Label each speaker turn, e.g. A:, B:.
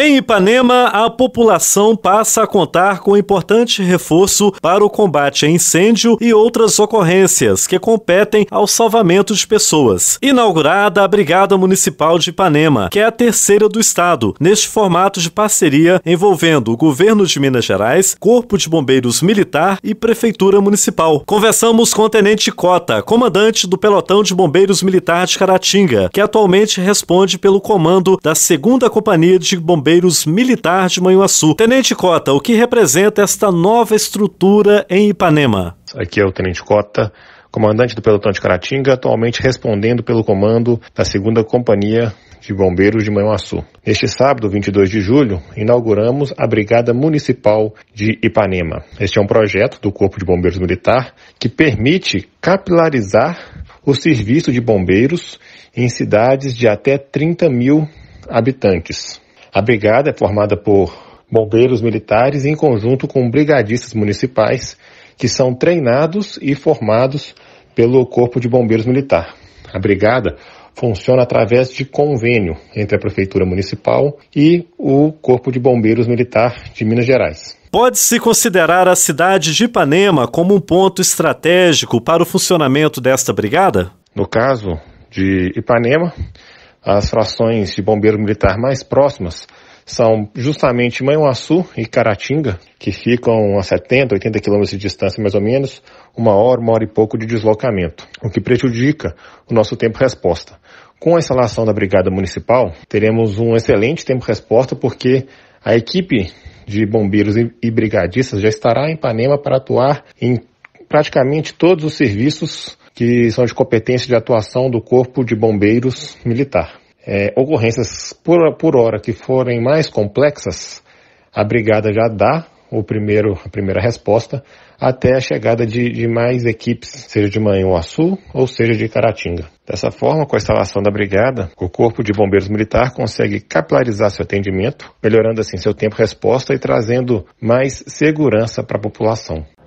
A: Em Ipanema, a população passa a contar com importante reforço para o combate a incêndio e outras ocorrências que competem ao salvamento de pessoas. Inaugurada a Brigada Municipal de Ipanema, que é a terceira do estado, neste formato de parceria envolvendo o governo de Minas Gerais, Corpo de Bombeiros Militar e Prefeitura Municipal. Conversamos com o Tenente Cota, comandante do Pelotão de Bombeiros Militar de Caratinga, que atualmente responde pelo comando da 2 Companhia de Bombeiros Bombeiros Militar de Manhuaçu. Tenente Cota, o que representa esta nova estrutura em Ipanema? Aqui é o Tenente Cota comandante do pelotão de Caratinga, atualmente respondendo
B: pelo comando da 2 Companhia de Bombeiros de Manhuaçu. Este sábado, 22 de julho, inauguramos a Brigada Municipal de Ipanema. Este é um projeto do Corpo de Bombeiros Militar que permite capilarizar o serviço de bombeiros em cidades de até 30 mil habitantes. A brigada é formada por bombeiros militares em conjunto com brigadistas municipais que são treinados e formados pelo Corpo de Bombeiros Militar. A brigada funciona através de convênio entre a Prefeitura Municipal e o Corpo de Bombeiros Militar de Minas Gerais.
A: Pode-se considerar a cidade de Ipanema como um ponto estratégico para o funcionamento desta brigada? No caso de Ipanema, as frações de bombeiro militar mais próximas
B: são justamente Manhuaçu e Caratinga, que ficam a 70, 80 quilômetros de distância mais ou menos, uma hora, uma hora e pouco de deslocamento, o que prejudica o nosso tempo resposta. Com a instalação da Brigada Municipal, teremos um excelente tempo resposta porque a equipe de bombeiros e brigadistas já estará em Ipanema para atuar em praticamente todos os serviços que são de competência de atuação do Corpo de Bombeiros Militar. É, ocorrências por, por hora que forem mais complexas, a brigada já dá o primeiro, a primeira resposta até a chegada de, de mais equipes, seja de Manhuaçu ou seja de Caratinga. Dessa forma, com a instalação da brigada, o Corpo de Bombeiros Militar consegue capilarizar seu atendimento, melhorando assim seu tempo de resposta e trazendo mais segurança para a população.